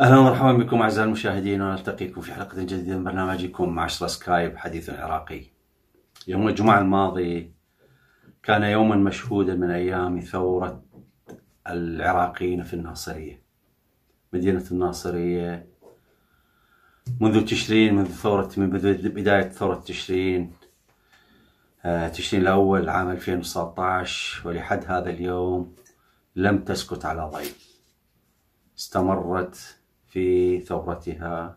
اهلا ومرحبا بكم اعزائي المشاهدين ونلتقيكم في حلقه جديده من برنامجكم 10 سكايب حديث عراقي. يوم الجمعه الماضي كان يوما مشهودا من ايام ثوره العراقيين في الناصريه. مدينه الناصريه منذ تشرين منذ ثوره من بدايه ثوره تشرين آه، تشرين الاول عام 2019 ولحد هذا اليوم لم تسكت على ضيق. استمرت في ثورتها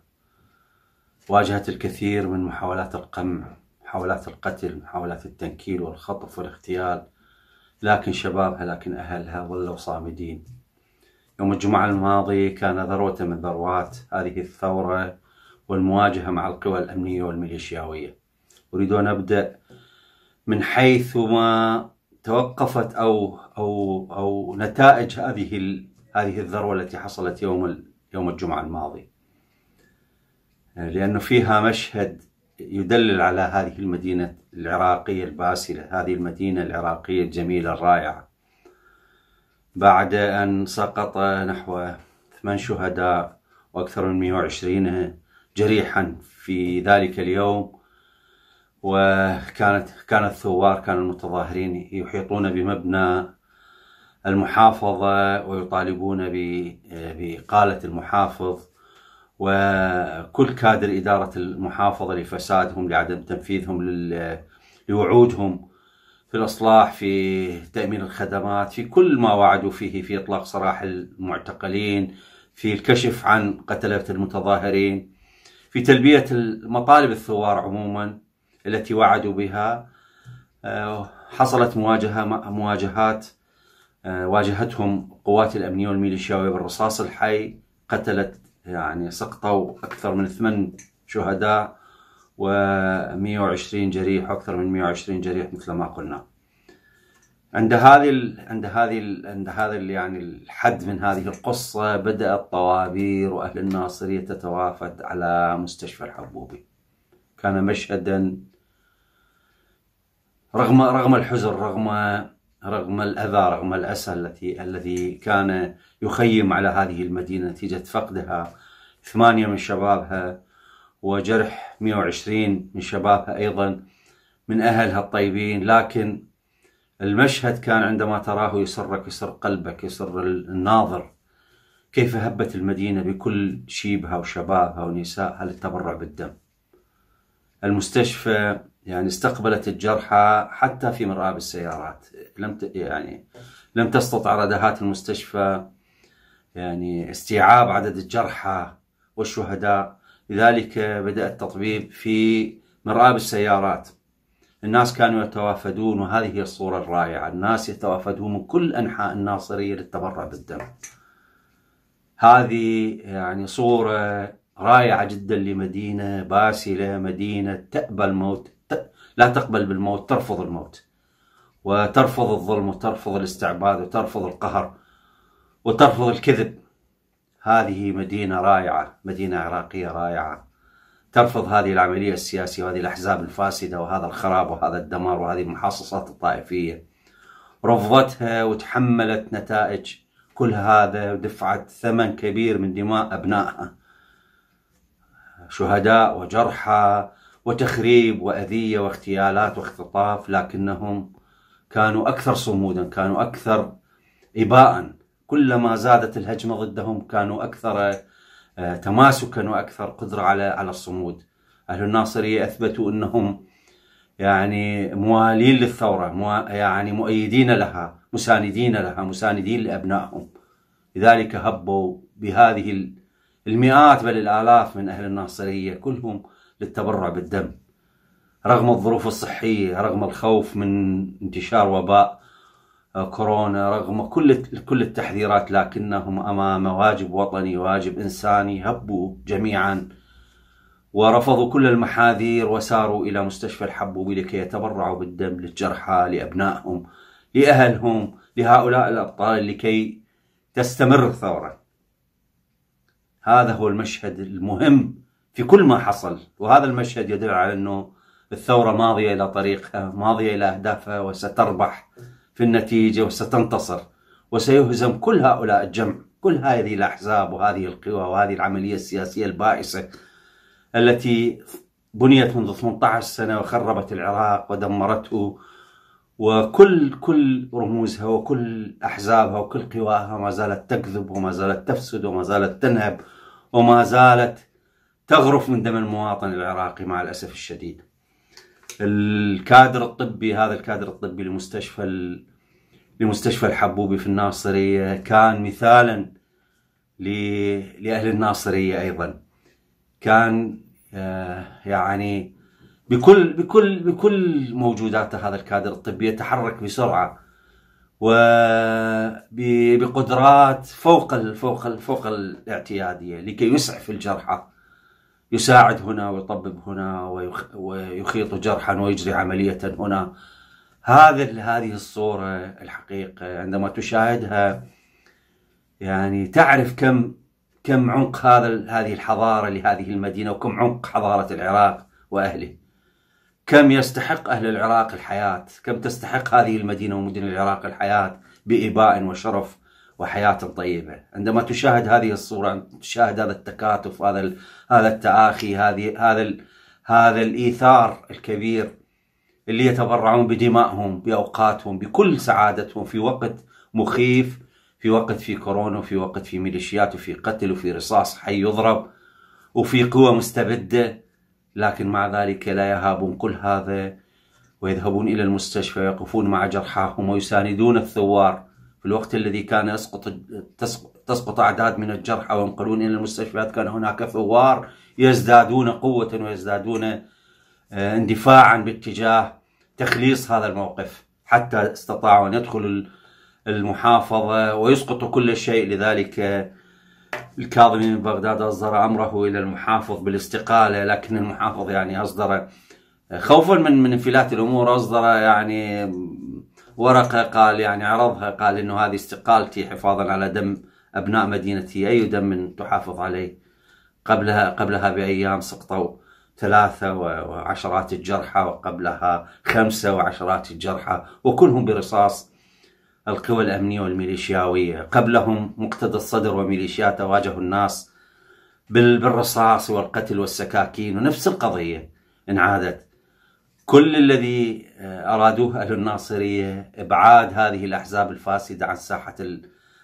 واجهت الكثير من محاولات القمع محاولات القتل محاولات التنكيل والخطف والاغتيال لكن شبابها لكن أهلها ظلوا صامدين يوم الجمعة الماضي كان ذروة من ذروات هذه الثورة والمواجهة مع القوى الأمنية والميليشياوية أريد أن أبدأ من حيث ما توقفت أو أو أو نتائج هذه هذه الذروة التي حصلت يوم يوم الجمعة الماضي آه، لأنه فيها مشهد يدلل على هذه المدينة العراقية الباسلة هذه المدينة العراقية الجميلة الرائعة بعد أن سقط نحو ثمان شهداء وأكثر من 120 جريحا في ذلك اليوم وكانت كان الثوار كانوا المتظاهرين يحيطون بمبنى المحافظة ويطالبون بإقالة المحافظ وكل كادر إدارة المحافظة لفسادهم لعدم تنفيذهم لوعودهم في الإصلاح في تأمين الخدمات في كل ما وعدوا فيه في إطلاق سراح المعتقلين في الكشف عن قتلة المتظاهرين في تلبية المطالب الثوار عموما التي وعدوا بها آه، حصلت مواجهة مواجهات آه، واجهتهم قوات الأمنية والميليشياوية بالرصاص الحي قتلت يعني سقطوا أكثر من ثمان شهداء و120 جريح وأكثر من 120 جريح مثل ما قلنا عند هذه عند هذه عند هذا يعني الحد من هذه القصة بدأ الطوابير وأهل الناصرية تتوافد على مستشفى الحبوبي كان مشهدا رغم رغم الحزن رغم رغم الأذى رغم الأسى التي الذي كان يخيم على هذه المدينة نتيجة فقدها ثمانية من شبابها وجرح 120 من شبابها أيضا من أهلها الطيبين لكن المشهد كان عندما تراه يسرك يسر قلبك يسر الناظر كيف هبت المدينة بكل شيبها وشبابها ونسائها للتبرع بالدم المستشفى يعني استقبلت الجرحى حتى في مرآب السيارات لم ت... يعني لم تستطع ردهات المستشفى يعني استيعاب عدد الجرحى والشهداء لذلك بدأ التطبيب في مرآب السيارات الناس كانوا يتوافدون وهذه هي الصورة الرائعة الناس يتوافدون من كل أنحاء الناصرية للتبرع بالدم هذه يعني صورة رائعة جدا لمدينة باسلة مدينة تأبى الموت لا تقبل بالموت ترفض الموت وترفض الظلم وترفض الاستعباد وترفض القهر وترفض الكذب هذه مدينة رائعة مدينة عراقية رائعة ترفض هذه العملية السياسية وهذه الأحزاب الفاسدة وهذا الخراب وهذا الدمار وهذه المحاصصات الطائفية رفضتها وتحملت نتائج كل هذا ودفعت ثمن كبير من دماء أبنائها شهداء وجرحى وتخريب وأذية واغتيالات واختطاف لكنهم كانوا أكثر صمودا كانوا أكثر إباء كلما زادت الهجمة ضدهم كانوا أكثر آه، تماسكا وأكثر قدرة على على الصمود أهل الناصرية أثبتوا أنهم يعني موالين للثورة يعني مؤيدين لها مساندين لها مساندين لأبنائهم لذلك هبوا بهذه المئات بل الآلاف من أهل الناصرية كلهم للتبرع بالدم رغم الظروف الصحية رغم الخوف من انتشار وباء آه، كورونا رغم كل كل التحذيرات لكنهم أمام واجب وطني واجب إنساني هبوا جميعا ورفضوا كل المحاذير وساروا إلى مستشفى الحبوبي لكي يتبرعوا بالدم للجرحى لأبنائهم لأهلهم لهؤلاء الأبطال لكي تستمر الثورة هذا هو المشهد المهم في كل ما حصل وهذا المشهد يدل على أنه الثورة ماضية إلى طريقها ماضية إلى أهدافها وستربح في النتيجة وستنتصر وسيهزم كل هؤلاء الجمع كل هذه الأحزاب وهذه القوى وهذه العملية السياسية البائسة التي بنيت منذ 18 سنة وخربت العراق ودمرته وكل كل رموزها وكل أحزابها وكل قواها ما زالت تكذب وما زالت تفسد وما زالت تنهب وما زالت تغرف من دم المواطن العراقي مع الأسف الشديد الكادر الطبي هذا الكادر الطبي لمستشفى لمستشفى الحبوبي في الناصرية كان مثالا لأهل الناصرية أيضا كان آه، يعني بكل بكل بكل موجوداته هذا الكادر الطبي يتحرك بسرعه وبقدرات فوق ال فوق فوق الاعتياديه لكي يسعف الجرحى يساعد هنا ويطبب هنا ويخيط جرحا ويجري عملية هنا هذا هذه الصورة الحقيقة عندما تشاهدها يعني تعرف كم كم عمق هذا هذه الحضارة لهذه المدينة وكم عمق حضارة العراق وأهله كم يستحق أهل العراق الحياة كم تستحق هذه المدينة ومدن العراق الحياة بإباء وشرف وحياة طيبة عندما تشاهد هذه الصورة تشاهد هذا التكاتف هذا هذا التآخي هذه هذا هذا الإيثار الكبير اللي يتبرعون بدمائهم بأوقاتهم بكل سعادتهم في وقت مخيف في وقت في كورونا وفي وقت في ميليشيات وفي قتل وفي رصاص حي يضرب وفي قوى مستبدة لكن مع ذلك لا يهابون كل هذا ويذهبون إلى المستشفى ويقفون مع جرحاهم ويساندون الثوار في الوقت الذي كان يسقط تسقط أعداد من الجرحى وينقلون إلى المستشفيات كان هناك ثوار يزدادون قوة ويزدادون آه، اندفاعا باتجاه تخليص هذا الموقف حتى استطاعوا أن يدخلوا المحافظة ويسقطوا كل شيء لذلك آه، الكاظمي من بغداد أصدر أمره إلى المحافظ بالاستقالة لكن المحافظ يعني أصدر آه، خوفا من من انفلات الأمور أصدر يعني ورقه قال يعني عرضها قال انه هذه استقالتي حفاظا على دم ابناء مدينتي اي دم تحافظ عليه قبلها قبلها بايام سقطوا ثلاثة وعشرات الجرحى وقبلها خمسة وعشرات الجرحى وكلهم برصاص القوى الأمنية والميليشياوية قبلهم مقتدى الصدر وميليشياته واجهوا الناس بالرصاص والقتل والسكاكين ونفس القضية انعادت كل الذي أرادوه أهل الناصرية إبعاد هذه الأحزاب الفاسدة عن ساحة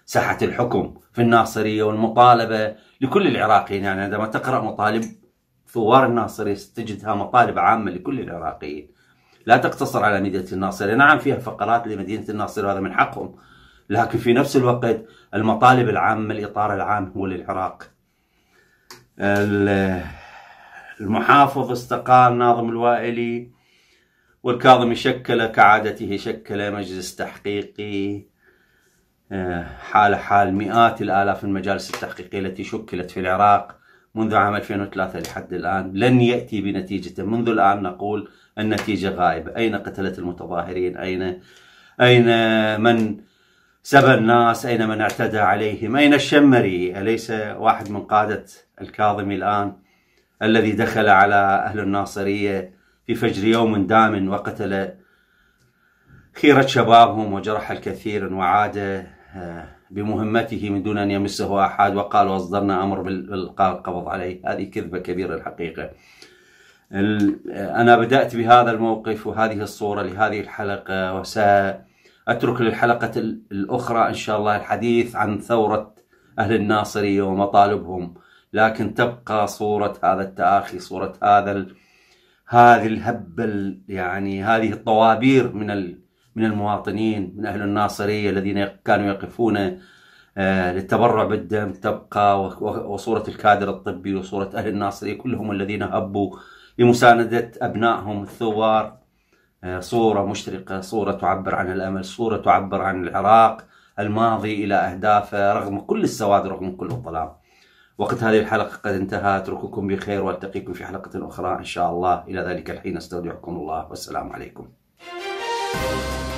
ساحة الحكم في الناصرية والمطالبة لكل العراقيين يعني عندما تقرأ مطالب ثوار الناصرية تجدها مطالب عامة لكل العراقيين لا تقتصر على مدينة الناصرية نعم فيها فقرات لمدينة الناصرية هذا من حقهم لكن في نفس الوقت المطالب العامة الإطار العام هو للعراق المحافظ استقال ناظم الوائلي والكاظمي شكل كعادته شكل مجلس تحقيقي آه، حال حال مئات الآلاف المجالس التحقيقية التي شكلت في العراق منذ عام 2003 لحد الآن لن يأتي بنتيجة منذ الآن نقول النتيجة غائبة أين قتلت المتظاهرين أين أين من سبى الناس أين من اعتدى عليهم أين الشمري أليس واحد من قادة الكاظمي الآن الذي دخل على أهل الناصرية في فجر يوم دام وقتل خيرة شبابهم وجرح الكثير وعاد آه، بمهمته من دون أن يمسه أحد وقال وأصدرنا أمر بالقاء القبض عليه هذه كذبة كبيرة الحقيقة آه، أنا بدأت بهذا الموقف وهذه الصورة لهذه الحلقة وسأترك للحلقة الأخرى إن شاء الله الحديث عن ثورة أهل الناصرية ومطالبهم لكن تبقى صورة هذا التآخي صورة هذا هذه الهبه يعني هذه الطوابير من من المواطنين من اهل الناصريه الذين كانوا يقفون آه، للتبرع بالدم تبقى وصوره الكادر الطبي وصوره اهل الناصريه كلهم الذين هبوا لمسانده ابنائهم الثوار آه، صوره مشرقه صوره تعبر عن الامل صوره تعبر عن العراق الماضي الى اهدافه رغم كل السواد رغم كل الظلام وقت هذه الحلقة قد انتهى أترككم بخير وألتقيكم في حلقة أخرى إن شاء الله إلى ذلك الحين أستودعكم الله والسلام عليكم thank you